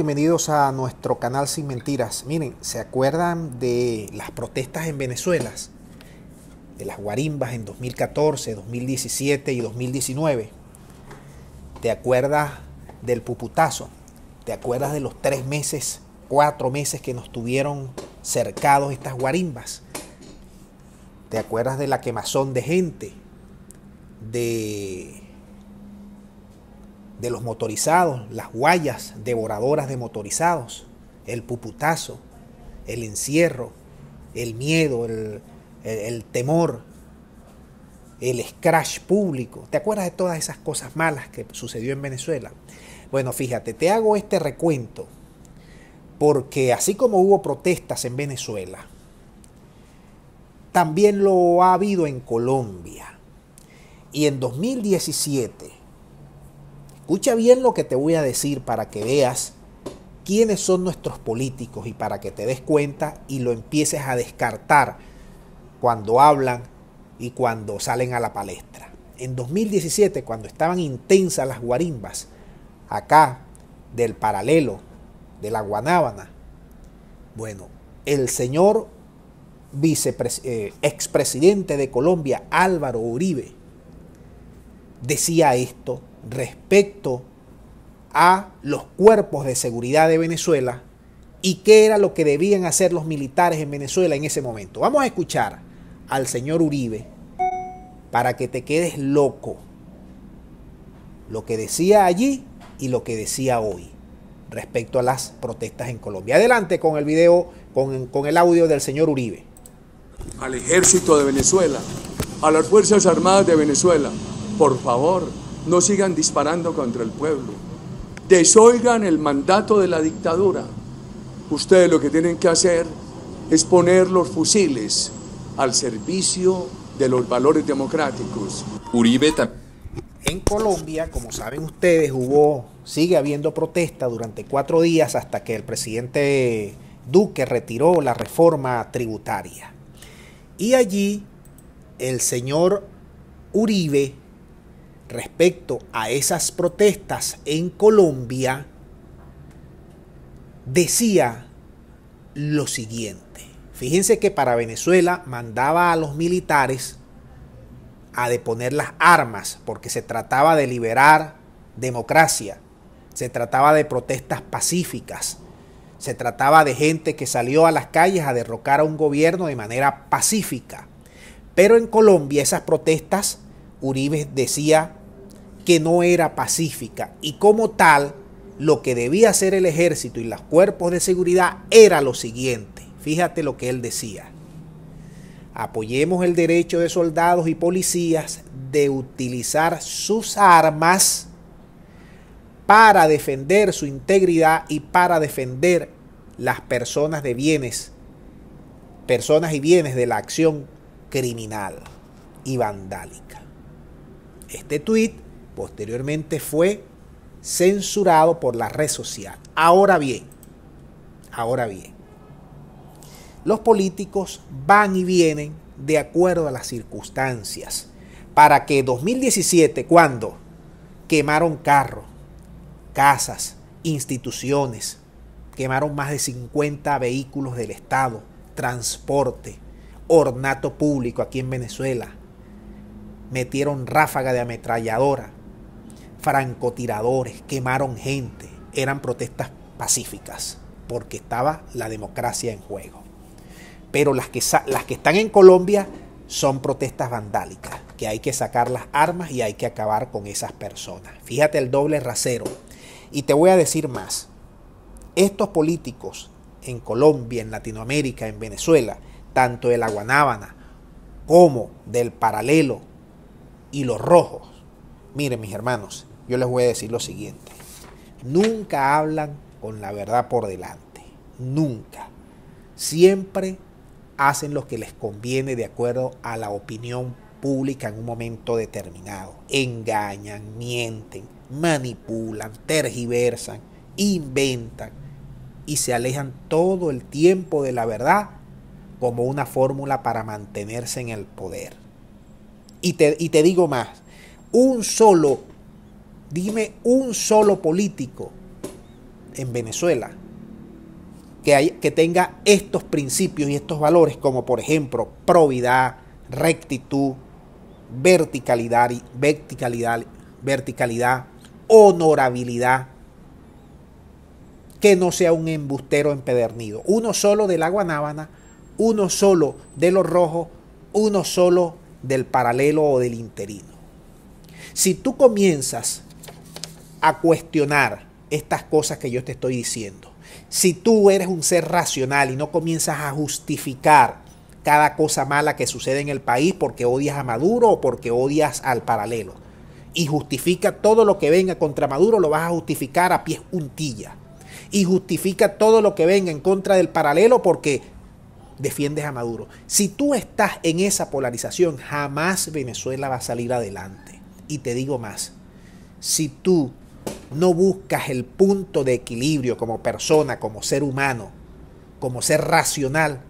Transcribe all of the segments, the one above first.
Bienvenidos a nuestro canal Sin Mentiras. Miren, ¿se acuerdan de las protestas en Venezuela? De las guarimbas en 2014, 2017 y 2019. ¿Te acuerdas del puputazo? ¿Te acuerdas de los tres meses, cuatro meses que nos tuvieron cercados estas guarimbas? ¿Te acuerdas de la quemazón de gente? De de los motorizados, las guayas devoradoras de motorizados, el puputazo, el encierro, el miedo, el, temor, el scratch público. ¿Te acuerdas de todas esas cosas malas que sucedió en Venezuela? Bueno, fíjate, te hago este recuento porque así como hubo protestas en Venezuela, también lo ha habido en Colombia. Y en 2017 Escucha bien lo que te voy a decir para que veas quiénes son nuestros políticos y para que te des cuenta y lo empieces a descartar cuando hablan y cuando salen a la palestra. En 2017, cuando estaban intensas las guarimbas, acá del paralelo, de la guanábana, bueno, el señor ex eh, expresidente de Colombia, Álvaro Uribe, decía esto respecto a los cuerpos de seguridad de Venezuela y qué era lo que debían hacer los militares en Venezuela en ese momento. Vamos a escuchar al señor Uribe para que te quedes loco. Lo que decía allí y lo que decía hoy respecto a las protestas en Colombia. Adelante con el video, con, el audio del señor Uribe. Al ejército de Venezuela, a las Fuerzas Armadas de Venezuela, por favor, no sigan disparando contra el pueblo, desoigan el mandato de la dictadura. Ustedes lo que tienen que hacer es poner los fusiles al servicio de los valores democráticos. Uribe en Colombia, como saben ustedes, hubo, sigue habiendo protesta durante cuatro días hasta que el presidente Duque retiró la reforma tributaria. Y allí el señor Uribe respecto a esas protestas en Colombia, decía lo siguiente. Fíjense que para Venezuela mandaba a los militares a deponer las armas porque se trataba de liberar democracia, se trataba de protestas pacíficas, se trataba de gente que salió a las calles a derrocar a un gobierno de manera pacífica. Pero en Colombia esas protestas, Uribe decía, que no era pacífica y como tal lo que debía hacer el ejército y los cuerpos de seguridad era lo siguiente. Fíjate lo que él decía. Apoyemos el derecho de soldados y policías de utilizar sus armas para defender su integridad y para defender las personas de bienes, personas y bienes de la acción criminal y vandálica. Este tuit Posteriormente fue censurado por la red social. Ahora bien, ahora bien, los políticos van y vienen de acuerdo a las circunstancias. Para que 2017, cuando quemaron carros, casas, instituciones, quemaron más de 50 vehículos del Estado, transporte, ornato público aquí en Venezuela, metieron ráfaga de ametralladora, francotiradores, quemaron gente. Eran protestas pacíficas porque estaba la democracia en juego. Pero las que, las que están en Colombia son protestas vandálicas, que hay que sacar las armas y hay que acabar con esas personas. Fíjate el doble rasero. Y te voy a decir más. Estos políticos en Colombia, en Latinoamérica, en Venezuela, tanto de la Guanábana como del Paralelo y los Rojos, miren mis hermanos, yo les voy a decir lo siguiente. Nunca hablan con la verdad por delante. Nunca. Siempre hacen lo que les conviene de acuerdo a la opinión pública en un momento determinado. Engañan, mienten, manipulan, tergiversan, inventan y se alejan todo el tiempo de la verdad como una fórmula para mantenerse en el poder. Y te, y te digo más, un solo Dime un solo político en Venezuela que, que tenga estos principios y estos valores, como por ejemplo probidad, rectitud, verticalidad, verticalidad, verticalidad, honorabilidad, que no sea un embustero empedernido. Uno solo del agua guanábana, uno solo de los rojos, uno solo del paralelo o del interino. Si tú comienzas a cuestionar estas cosas que yo te estoy diciendo. Si tú eres un ser racional y no comienzas a justificar cada cosa mala que sucede en el país porque odias a Maduro o porque odias al paralelo, y justifica todo lo que venga contra Maduro, lo vas a justificar a pies puntilla. Y justifica todo lo que venga en contra del paralelo porque defiendes a Maduro. Si tú estás en esa polarización, jamás Venezuela va a salir adelante. Y te digo más, si tú no buscas el punto de equilibrio como persona, como ser humano, como ser racional,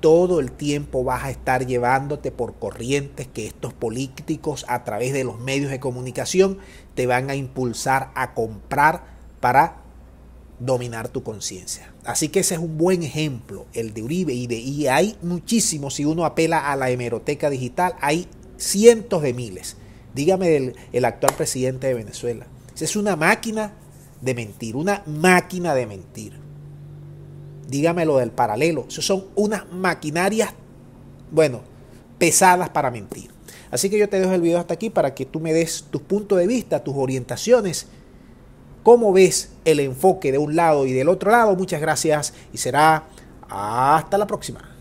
todo el tiempo vas a estar llevándote por corrientes que estos políticos a través de los medios de comunicación te van a impulsar a comprar para dominar tu conciencia. Así que ese es un buen ejemplo, el de Uribe y de y hay muchísimos, si uno apela a la hemeroteca digital, hay cientos de miles. Dígame del el actual presidente de Venezuela es una máquina de mentir, una máquina de mentir. Dígame lo del paralelo. son unas maquinarias, bueno, pesadas para mentir. Así que yo te dejo el video hasta aquí para que tú me des tus puntos de vista, tus orientaciones, cómo ves el enfoque de un lado y del otro lado. Muchas gracias y será hasta la próxima.